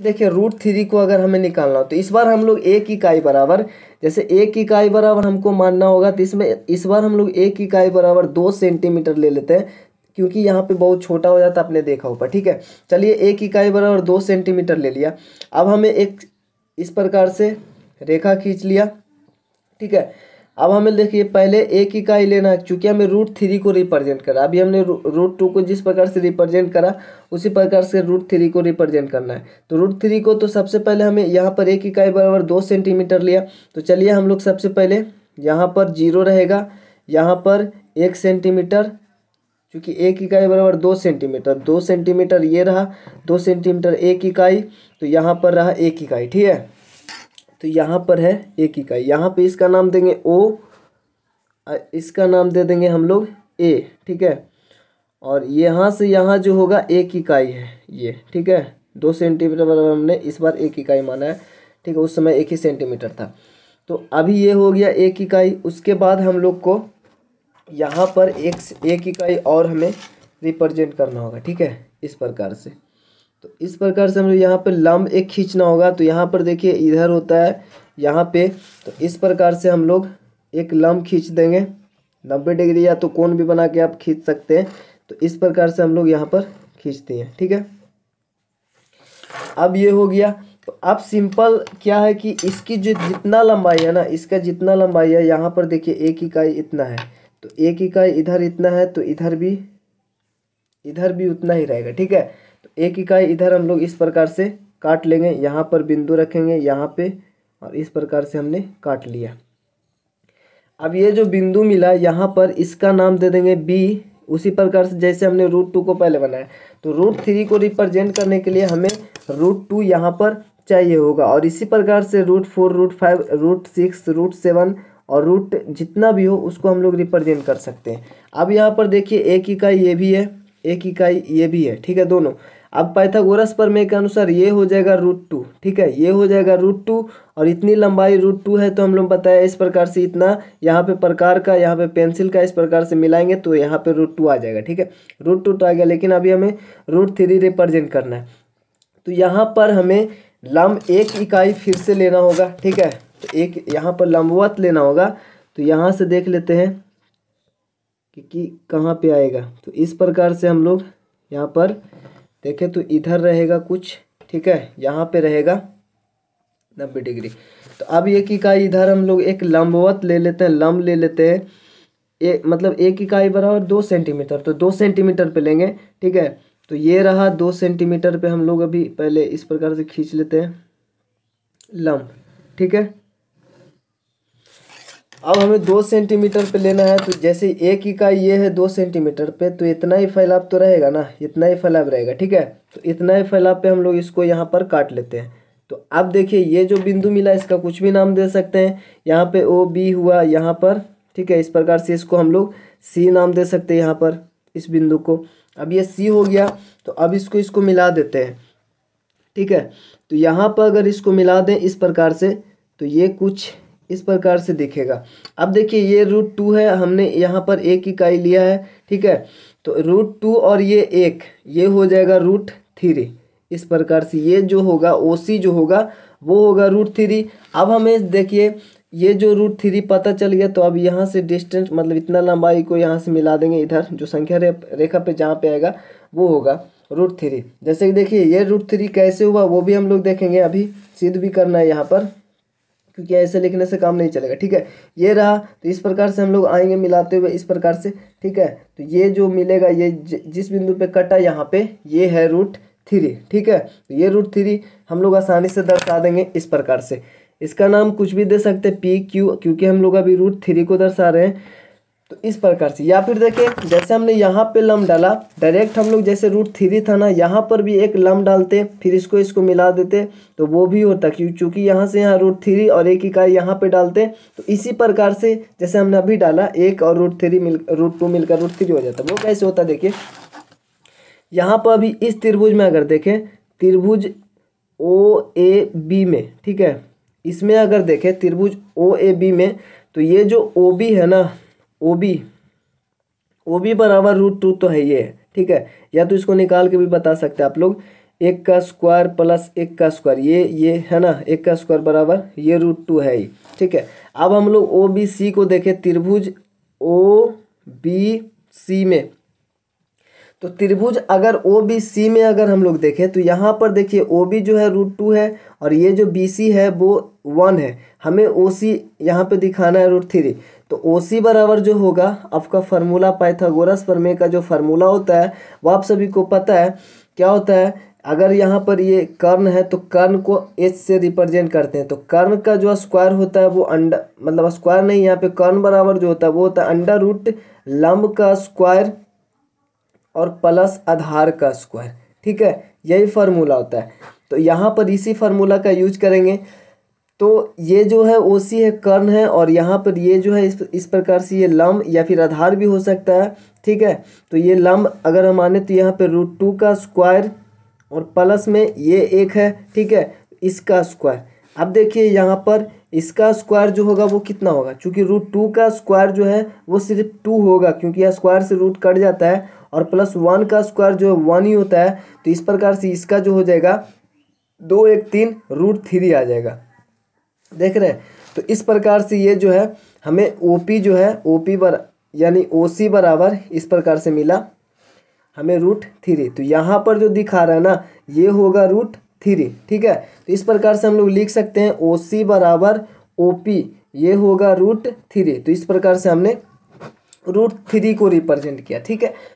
देखिए root three को अगर हमें निकालना हो तो इस बार हम लोग एक इकाई बराबर जैसे एक इकाई बराबर हमको मानना होगा तो इसमें इस बार हम लोग एक इकाई बराबर दो सेंटीमीटर ले लेते हैं क्योंकि यहाँ पे बहुत छोटा हो जाता है आपने देखा होगा ठीक है चलिए एक इकाई बराबर दो सेंटीमीटर ले लिया अब हमें एक इस प्रकार से रेखा खींच लिया ठीक है अब हमें देखिए पहले एक इकाई लेना है चूँकि हमें रूट थ्री को रिप्रेजेंट करा अभी हमने रूट टू को जिस प्रकार से रिप्रेजेंट करा उसी प्रकार से रूट थ्री को रिप्रेजेंट करना है तो रूट थ्री को तो सबसे पहले हमें यहाँ पर एक इकाई बराबर दो सेंटीमीटर लिया तो चलिए हम लोग सबसे पहले यहाँ पर जीरो रहेगा यहाँ पर एक सेंटीमीटर क्योंकि एक इकाई बराबर दो सेंटीमीटर दो सेंटीमीटर ये रहा दो सेंटीमीटर एक इकाई तो यहाँ पर रहा एक इकाई ठीक है तो यहाँ पर है एक इकाई यहाँ पे इसका नाम देंगे ओ इसका नाम दे देंगे हम लोग ए ठीक है और यहाँ से यहाँ जो होगा एक इकाई है ये ठीक है दो सेंटीमीटर मतलब बराबर हमने इस बार एक इकाई माना है ठीक है उस समय एक ही सेंटीमीटर था तो अभी ये हो गया एक इकाई उसके बाद हम लोग को यहाँ पर एक एक इकाई और हमें रिप्रेजेंट करना होगा ठीक है इस प्रकार से तो इस प्रकार से हम लोग यहाँ पर लंब एक खींचना होगा तो यहाँ पर देखिए इधर होता है यहाँ पे तो इस प्रकार से हम लोग एक लंब खींच देंगे नब्बे डिग्री या तो कोण भी बना के आप खींच सकते हैं तो इस प्रकार से हम लोग यहाँ पर खींचते हैं ठीक है अब ये हो गया तो अब सिंपल क्या है कि इसकी जो जितना लंबाई है ना इसका जितना लंबाई है यहाँ पर देखिए एक इकाई इतना है तो एक इकाई इधर इतना है तो इधर भी इधर भी उतना ही रहेगा ठीक है एक इकाई इधर हम लोग इस प्रकार से काट लेंगे यहाँ पर बिंदु रखेंगे यहाँ पे और इस प्रकार से हमने काट लिया अब ये जो बिंदु मिला यहाँ पर इसका नाम दे देंगे बी उसी प्रकार से जैसे हमने रूट टू को पहले बनाया तो रूट थ्री को रिप्रेजेंट करने के लिए हमें रूट टू यहाँ पर चाहिए होगा और इसी प्रकार से root four root five root six root seven और रूट जितना भी हो उसको हम लोग रिप्रेजेंट कर सकते हैं अब यहाँ पर देखिए एक इकाई ये भी है एक इकाई ये भी है ठीक है दोनों अब पाइथागोरस प्रमेय के अनुसार ये हो जाएगा रूट टू ठीक है ये हो जाएगा रूट टू और इतनी लंबाई रूट टू है तो हम लोग बताया इस प्रकार से इतना यहाँ पे प्रकार का यहाँ पे पेंसिल का इस प्रकार से मिलाएंगे तो यहाँ पे रूट टू आ जाएगा ठीक है रूट टू तो आ गया लेकिन अभी हमें रूट थ्री रिप्रेजेंट करना है तो यहाँ पर हमें लम्ब एक इकाई फिर से लेना होगा ठीक है तो एक यहाँ पर लंबवत लेना होगा तो यहाँ से देख लेते हैं कि, कि कहाँ पे आएगा तो इस प्रकार से हम लोग यहाँ पर देखें तो इधर रहेगा कुछ ठीक है यहाँ पे रहेगा नब्बे डिग्री तो अब एक इकाई इधर हम लोग एक लंबवत ले लेते हैं लंब ले लेते हैं ए मतलब एक इकाई बराबर दो सेंटीमीटर तो दो सेंटीमीटर पे लेंगे ठीक है तो ये रहा दो सेंटीमीटर पे हम लोग अभी पहले इस प्रकार से खींच लेते हैं लंब ठीक है अब हमें दो सेंटीमीटर पे लेना है तो जैसे एक इकाई ये है दो सेंटीमीटर पे तो इतना ही फैलाव तो रहेगा ना इतना ही फैलाव रहेगा ठीक है तो इतना ही फैलाव पे हम लोग इसको यहाँ पर काट लेते हैं तो अब देखिए ये जो बिंदु मिला इसका कुछ भी नाम दे सकते हैं यहाँ पे ओ बी हुआ यहाँ पर ठीक है इस प्रकार से इसको हम लोग सी नाम दे सकते हैं यहाँ पर इस बिंदु को अब ये सी हो गया तो अब इसको इसको मिला देते हैं ठीक है तो यहाँ पर अगर इसको मिला दें इस प्रकार से तो ये कुछ इस प्रकार से दिखेगा अब देखिए ये रूट टू है हमने यहाँ पर एक इकाई लिया है ठीक है तो रूट टू और ये एक ये हो जाएगा रूट थ्री इस प्रकार से ये जो होगा ओ जो होगा वो होगा रूट थ्री अब हमें देखिए ये जो रूट थ्री पता चल गया तो अब यहाँ से डिस्टेंस मतलब इतना लंबाई को यहाँ से मिला देंगे इधर जो संख्या रे, रेखा पे जहाँ पे आएगा वो होगा रूट थ्री जैसे कि देखिए ये रूट थ्री कैसे हुआ वो भी हम लोग देखेंगे अभी सिद्ध भी करना है यहाँ पर क्योंकि ऐसे लिखने से काम नहीं चलेगा ठीक है ये रहा तो इस प्रकार से हम लोग आएंगे मिलाते हुए इस प्रकार से ठीक है तो ये जो मिलेगा ये जिस बिंदु पे कटा यहाँ पे ये है रूट थ्री ठीक है तो ये रूट थ्री हम लोग आसानी से दर्शा देंगे इस प्रकार से इसका नाम कुछ भी दे सकते पी क्यू क्योंकि हम लोग अभी रूट थ्री को दर्शा रहे हैं तो इस प्रकार से या फिर देखिए जैसे हमने यहाँ पे लम डाला डायरेक्ट हम लोग जैसे रूट थ्री था ना यहाँ पर भी एक लम डालते फिर इसको इसको मिला देते तो वो भी होता क्यों चूँकि यहाँ से यहाँ रूट थ्री और एक इकाई यहाँ पे डालते तो इसी प्रकार से जैसे हमने अभी डाला एक और रूट थ्री मिल रूट टू मिलकर रूट थ्री हो जाता वो कैसे होता देखिए यहाँ पर अभी इस त्रिभुज में अगर देखें त्रिभुज ओ ए बी में ठीक है इसमें अगर देखें त्रिभुज ओ ए बी में तो ये जो ओ बी है ना ओ बी ओ बी बराबर रूट टू तो है ये ठीक है या तो इसको निकाल के भी बता सकते हैं आप लोग एक का स्क्वायर प्लस एक का स्क्वायर ये ये है ना एक का स्क्वायर बराबर ये रूट टू है ही ठीक है अब हम लोग ओ बी सी को देखें त्रिभुज ओ बी सी में तो त्रिभुज अगर ओ बी सी में अगर हम लोग देखें तो यहाँ पर देखिए ओ बी जो है रूट टू है और ये जो बी सी है वो वन है हमें ओ सी यहाँ पर दिखाना है रूट थ्री तो ओ सी बराबर जो होगा आपका फार्मूला पाइथागोरस प्रमेय का जो फार्मूला होता है वो आप सभी को पता है क्या होता है अगर यहाँ पर ये कर्ण है तो कर्ण को एच से रिप्रेजेंट करते हैं तो कर्ण का जो स्क्वायर होता है वो अंडर मतलब स्क्वायर नहीं यहाँ पे कर्ण बराबर जो होता है वो होता है अंडर रूट लंब का स्क्वायर और प्लस आधार का स्क्वायर ठीक है यही फार्मूला होता है तो यहाँ पर इसी फार्मूला का यूज करेंगे तो ये जो है सी है कर्ण है और यहाँ पर ये जो है इस इस प्रकार से ये लम्ब या फिर आधार भी हो सकता है ठीक है तो ये लम्ब अगर हम माने तो यहाँ पर रूट टू का स्क्वायर और प्लस में ये एक है ठीक है इसका स्क्वायर अब देखिए यहाँ पर इसका स्क्वायर जो होगा वो कितना होगा क्योंकि रूट टू का स्क्वायर जो है वो सिर्फ टू होगा क्योंकि यह स्क्वायर से रूट कट जाता है और प्लस वन का स्क्वायर जो है वन ही होता है तो इस प्रकार से इसका जो हो जाएगा दो एक तीन रूट थ्री आ जाएगा देख रहे हैं तो इस प्रकार से ये जो है हमें ओ पी जो है ओ पी बर यानी ओ सी बराबर इस प्रकार से मिला हमें रूट थ्री तो यहाँ पर जो दिखा रहा है ना ये होगा रूट थ्री ठीक है तो इस प्रकार से हम लोग लिख सकते हैं ओ सी बराबर ओ पी ये होगा रूट थ्री तो इस प्रकार से हमने रूट थ्री को रिप्रेजेंट किया ठीक है